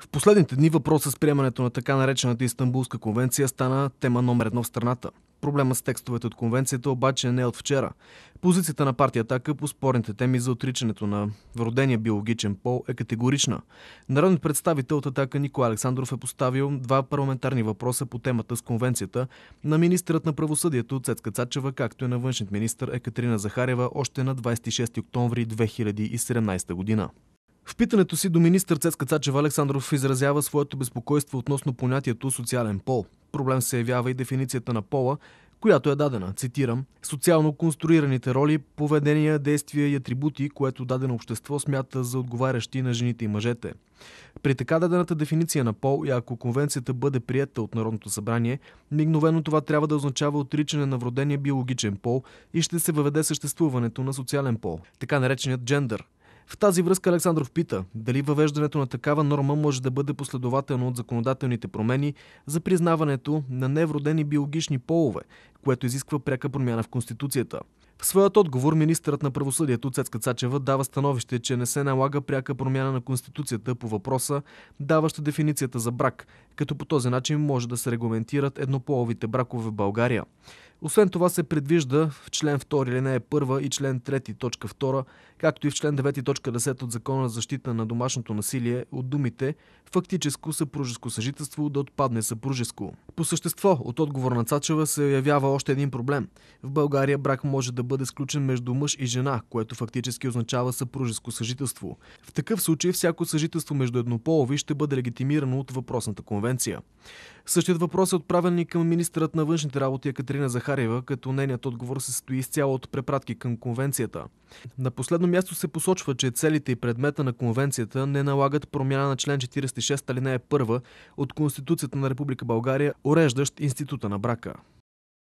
В последните дни въпроса с приемането на така наречената Истанбулска конвенция стана тема номер едно в страната. Проблема с текстовете от конвенцията обаче не е от вчера. Позицията на партия Атака по спорните теми за отричането на родения биологичен пол е категорична. Народният представител от Атака Николай Александров е поставил два парламентарни въпроса по темата с конвенцията на министърът на правосъдието Цецка Цачева, както и на външният министр Екатерина Захарева още на 26 октомври 2017 година. В питането си до министър Цецка Цачева Александров изразява своето безпокойство относно понятието социален пол. Проблем се явява и дефиницията на пола, която е дадена, цитирам, социално конструираните роли, поведения, действия и атрибути, което дадено общество смята за отговарящи на жените и мъжете. При така дадената дефиниция на пол и ако конвенцията бъде приета от Народното събрание, мигновено това трябва да означава отричане на вродения биологичен пол и ще се въведе съществуването на социален пол, така нареченият джендър – в тази връзка Александров пита дали въвеждането на такава норма може да бъде последователно от законодателните промени за признаването на невродени биологични полове, което изисква пряка промяна в Конституцията. В своят отговор министърът на правосъдието Цецка Цачева дава становище, че не се налага пряка промяна на Конституцията по въпроса, даваща дефиницията за брак, като по този начин може да се регламентират еднополовите бракове в България. Освен това се предвижда в член 2 е 1 и член 3 точка 2, както и в член 9 точка 10 от Закона за защита на домашното насилие от думите фактическо съпружеско съжителство да отпадне съпружеско. По същество от отговор на Цачева се явява още един проблем. В България брак може да бъде сключен между мъж и жена, което фактически означава съпружеско съжителство. В такъв случай всяко съжителство между еднополови ще бъде легитимирано от въпросната конвенция. Същият въпрос е отправен и към министърът на външните работи Екатерина Захарева, като нейният отговор се състои изцяло от препратки към конвенцията. На последно място се посочва, че целите и предмета на конвенцията не налагат промяна на член 46 алинея 1 от Конституцията на Република България, уреждащ института на брака.